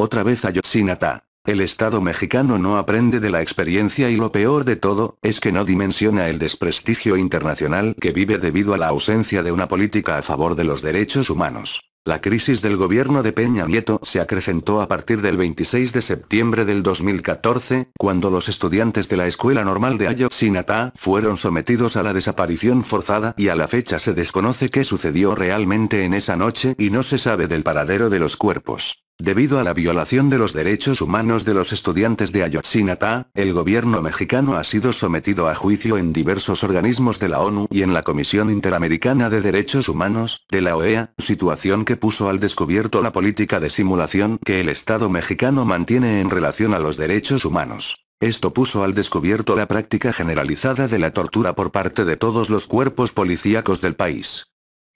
Otra vez Ayotzinapa. El Estado mexicano no aprende de la experiencia y lo peor de todo, es que no dimensiona el desprestigio internacional que vive debido a la ausencia de una política a favor de los derechos humanos. La crisis del gobierno de Peña Nieto se acrecentó a partir del 26 de septiembre del 2014, cuando los estudiantes de la Escuela Normal de Ayotzinapa fueron sometidos a la desaparición forzada y a la fecha se desconoce qué sucedió realmente en esa noche y no se sabe del paradero de los cuerpos. Debido a la violación de los derechos humanos de los estudiantes de Ayotzinapa, el gobierno mexicano ha sido sometido a juicio en diversos organismos de la ONU y en la Comisión Interamericana de Derechos Humanos, de la OEA, situación que puso al descubierto la política de simulación que el Estado mexicano mantiene en relación a los derechos humanos. Esto puso al descubierto la práctica generalizada de la tortura por parte de todos los cuerpos policíacos del país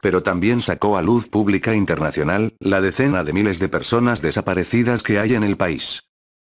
pero también sacó a luz pública internacional la decena de miles de personas desaparecidas que hay en el país.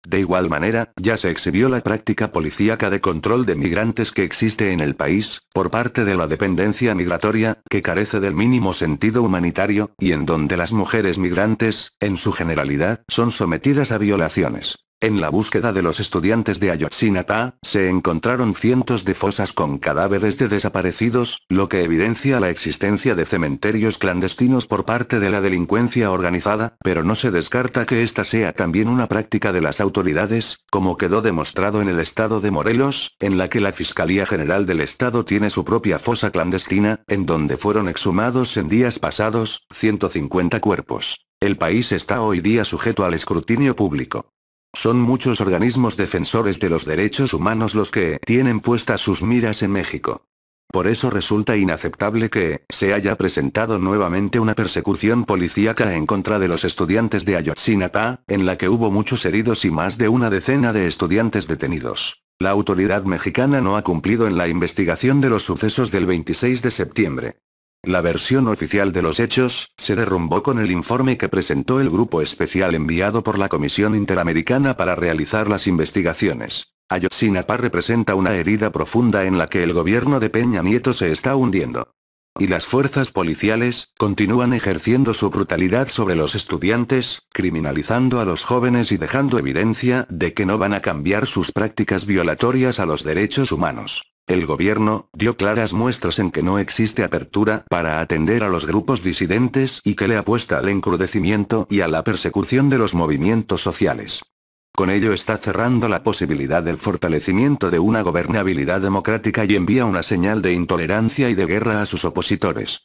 De igual manera, ya se exhibió la práctica policíaca de control de migrantes que existe en el país, por parte de la dependencia migratoria, que carece del mínimo sentido humanitario, y en donde las mujeres migrantes, en su generalidad, son sometidas a violaciones. En la búsqueda de los estudiantes de Ayotzinapa, se encontraron cientos de fosas con cadáveres de desaparecidos, lo que evidencia la existencia de cementerios clandestinos por parte de la delincuencia organizada, pero no se descarta que esta sea también una práctica de las autoridades, como quedó demostrado en el estado de Morelos, en la que la Fiscalía General del Estado tiene su propia fosa clandestina, en donde fueron exhumados en días pasados, 150 cuerpos. El país está hoy día sujeto al escrutinio público. Son muchos organismos defensores de los derechos humanos los que tienen puestas sus miras en México. Por eso resulta inaceptable que se haya presentado nuevamente una persecución policíaca en contra de los estudiantes de Ayotzinapa, en la que hubo muchos heridos y más de una decena de estudiantes detenidos. La autoridad mexicana no ha cumplido en la investigación de los sucesos del 26 de septiembre. La versión oficial de los hechos, se derrumbó con el informe que presentó el grupo especial enviado por la Comisión Interamericana para realizar las investigaciones. Ayotzinapa representa una herida profunda en la que el gobierno de Peña Nieto se está hundiendo. Y las fuerzas policiales, continúan ejerciendo su brutalidad sobre los estudiantes, criminalizando a los jóvenes y dejando evidencia de que no van a cambiar sus prácticas violatorias a los derechos humanos. El gobierno dio claras muestras en que no existe apertura para atender a los grupos disidentes y que le apuesta al encrudecimiento y a la persecución de los movimientos sociales. Con ello está cerrando la posibilidad del fortalecimiento de una gobernabilidad democrática y envía una señal de intolerancia y de guerra a sus opositores.